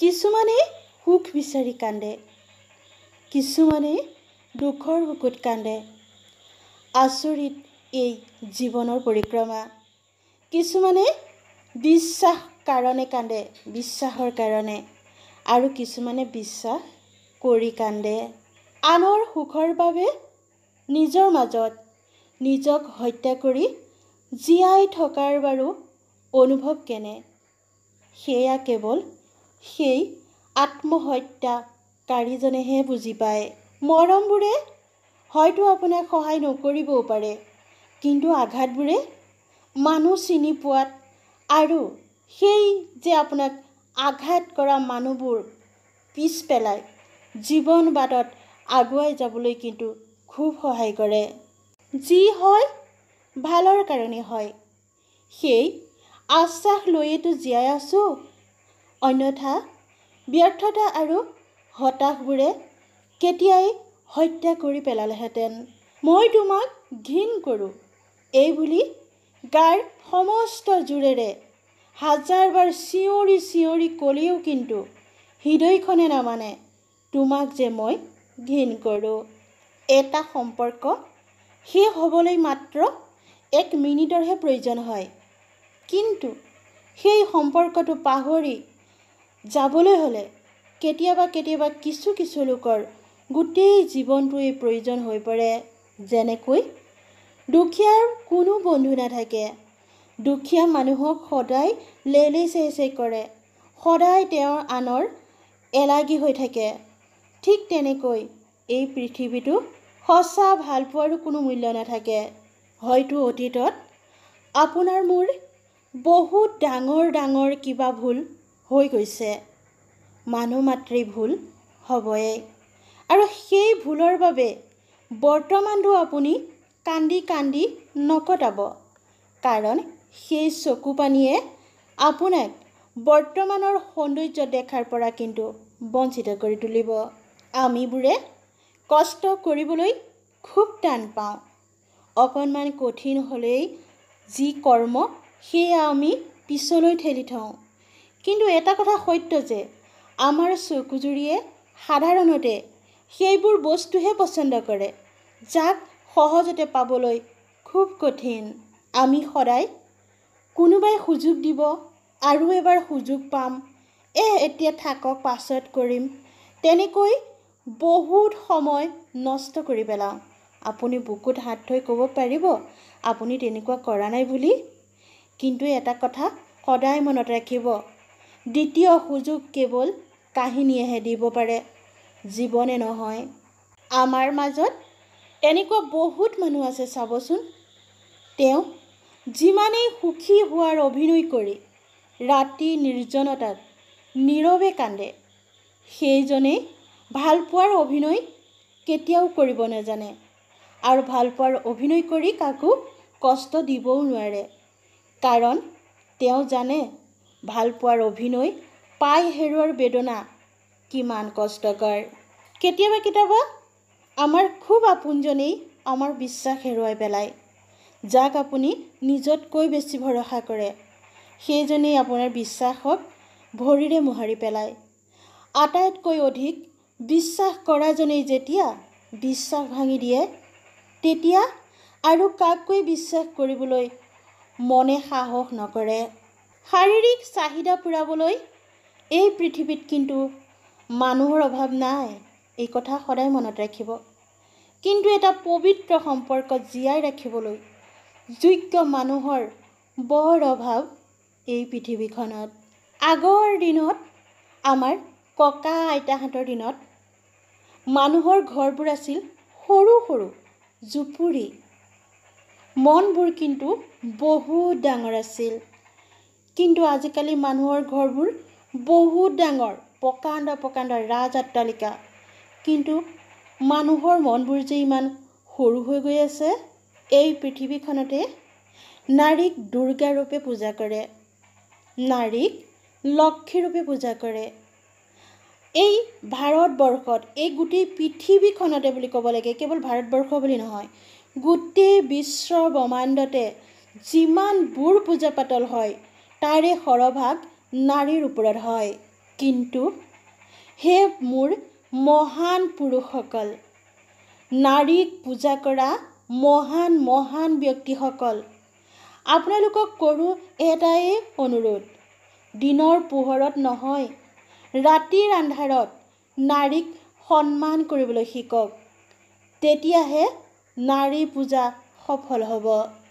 কিছুমানেই সুখ বিচাৰি কান্দে কিছুমানেই দুখৰ বুকুত কান্দে আচৰিত এই জীৱনৰ পৰিক্ৰমা কিছুমানে বিশ্বাস কাৰণে কান্দে বিশ্বাসৰ কাৰণে আৰু কিছুমানে বিশ্বাস কৰি কান্দে আনৰ সুখৰ বাবে নিজৰ মাজত নিজক হত্যা কৰি জীয়াই থকাৰ বাৰু অনুভৱ কেনে সেয়া কেৱল সেই আত্মহত্যাকাৰীজনেহে বুজি পায় মৰমবোৰে হয়তো আপোনাক সহায় নকৰিবও পাৰে কিন্তু আঘাতবোৰে মানুহ চিনি পোৱাত আৰু সেই যে আপোনাক আঘাত কৰা মানুহবোৰ পিছ পেলাই জীৱন বাটত আগুৱাই যাবলৈ কিন্তু খুব সহায় কৰে যি হয় ভালৰ কাৰণে হয় সেই আশ্বাস লৈয়েতো জীয়াই আছোঁ অন্যথা ব্যৰ্থতা আৰু হতাশবোৰে কেতিয়াই হত্যা কৰি পেলালেহেঁতেন মই তোমাক ঘীন কৰোঁ এইবুলি গাৰ সমস্ত জোৰেৰে হাজাৰবাৰ চিঞৰি চিঞৰি ক'লেও কিন্তু হৃদয়খনে নামানে তোমাক যে মই ঘীন কৰোঁ এটা সম্পৰ্ক শেষ হ'বলৈ মাত্ৰ এক মিনিটৰহে প্ৰয়োজন হয় কিন্তু সেই সম্পৰ্কটো পাহৰি যাবলৈ হ'লে কেতিয়াবা কেতিয়াবা কিছু কিছু লোকৰ গোটেই জীৱনটোৱেই প্ৰয়োজন হৈ পৰে যেনেকৈ দুখীয়াৰ কোনো বন্ধু নাথাকে দুখীয়া মানুহক সদায় লেলে চেই চেই কৰে সদায় তেওঁৰ আনৰ এলাগি হৈ থাকে ঠিক তেনেকৈ এই পৃথিৱীটো সঁচা ভাল পোৱাৰো কোনো মূল্য নাথাকে হয়তো অতীতত আপোনাৰ মোৰ বহুত ডাঙৰ ডাঙৰ কিবা ভুল হৈ গৈছে মানুহ মাতৃ ভুল হ'বই আৰু সেই ভুলৰ বাবে বৰ্তমানটো আপুনি কান্দি কান্দি নকটাব কাৰণ সেই চকু পানীয়ে আপোনাক বৰ্তমানৰ সৌন্দৰ্য দেখাৰ পৰা কিন্তু বঞ্চিত কৰি তুলিব আমিবোৰে কষ্ট কৰিবলৈ খুব টান পাওঁ অকণমান কঠিন হ'লেই যি কৰ্ম সেয়া আমি পিছলৈ ঠেলি থওঁ কিন্তু এটা কথা সত্য যে আমাৰ চকুজুৰিয়ে সাধাৰণতে সেইবোৰ বস্তুহে পচন্দ কৰে যাক সহজতে পাবলৈ খুব কঠিন আমি সদায় কোনোবাই সুযোগ দিব আৰু এবাৰ সুযোগ পাম এ এতিয়া থাকক পাছত কৰিম তেনেকৈ বহুত সময় নষ্ট কৰি পেলাওঁ আপুনি বুকুত হাত থৈ ক'ব পাৰিব আপুনি তেনেকুৱা কৰা নাই বুলি কিন্তু এটা কথা সদায় মনত ৰাখিব দ্বিতীয় সুযোগ কেৱল কাহিনীয়েহে দিব পাৰে জীৱনে নহয় আমাৰ মাজত এনেকুৱা বহুত মানুহ আছে চাবচোন তেওঁ যিমানেই সুখী হোৱাৰ অভিনয় কৰি ৰাতি নিৰ্জনতাত নীৰৱে কান্দে সেইজনেই ভালপোৱাৰ অভিনয় কেতিয়াও কৰিব নাজানে আৰু ভালপোৱাৰ অভিনয় কৰি কাকো কষ্ট দিবও নোৱাৰে কাৰণ তেওঁ জানে ভাল পোৱাৰ অভিনয় পাই হেৰুৱাৰ বেদনা কিমান কষ্টকৰ কেতিয়াবা কেতিয়াবা আমাৰ খুব আপোনজনেই আমাৰ বিশ্বাস হেৰুৱাই পেলায় যাক আপুনি নিজতকৈ বেছি ভৰসা কৰে সেইজনেই আপোনাৰ বিশ্বাসক ভৰিৰে মোহাৰি পেলায় আটাইতকৈ অধিক বিশ্বাস কৰাজনেই যেতিয়া বিশ্বাস ভাঙি দিয়ে তেতিয়া আৰু কাকোৱে বিশ্বাস কৰিবলৈ মনে সাহস নকৰে শাৰীৰিক চাহিদা পূৰাবলৈ এই পৃথিৱীত কিন্তু মানুহৰ অভাৱ নাই এই কথা সদায় মনত ৰাখিব কিন্তু এটা পবিত্ৰ সম্পৰ্ক জীয়াই ৰাখিবলৈ যোগ্য মানুহৰ বৰ অভাৱ এই পৃথিৱীখনত আগৰ দিনত আমাৰ ককা আইতাহঁতৰ দিনত মানুহৰ ঘৰবোৰ আছিল সৰু সৰু জুপুৰি মনবোৰ কিন্তু বহুত ডাঙৰ আছিল কিন্তু আজিকালি মানুহৰ ঘৰবোৰ বহুত ডাঙৰ প্ৰকাণ্ড প্ৰকাণ্ড ৰাজ অট্টালিকা কিন্তু মানুহৰ মনবোৰ যে ইমান সৰু হৈ গৈ আছে এই পৃথিৱীখনতে নাৰীক দুৰ্গাৰূপে পূজা কৰে নাৰীক লক্ষীৰূপে পূজা কৰে এই ভাৰতবৰ্ষত এই গোটেই পৃথিৱীখনতে বুলি ক'ব লাগে কেৱল ভাৰতবৰ্ষ বুলি নহয় গোটেই বিশ্ব ব্ৰহ্মাণ্ডতে যিমানবোৰ পূজা পাতল হয় তাৰে সৰহভাগ নাৰীৰ ওপৰত হয় কিন্তু সেয়ে মোৰ মহান পুৰুষসকল নাৰীক পূজা কৰা মহান মহান ব্যক্তিসকল আপোনালোকক কৰোঁ এটাই অনুৰোধ দিনৰ পোহৰত নহয় ৰাতিৰ আন্ধাৰত নাৰীক সন্মান কৰিবলৈ শিকক তেতিয়াহে নাৰী পূজা সফল হ'ব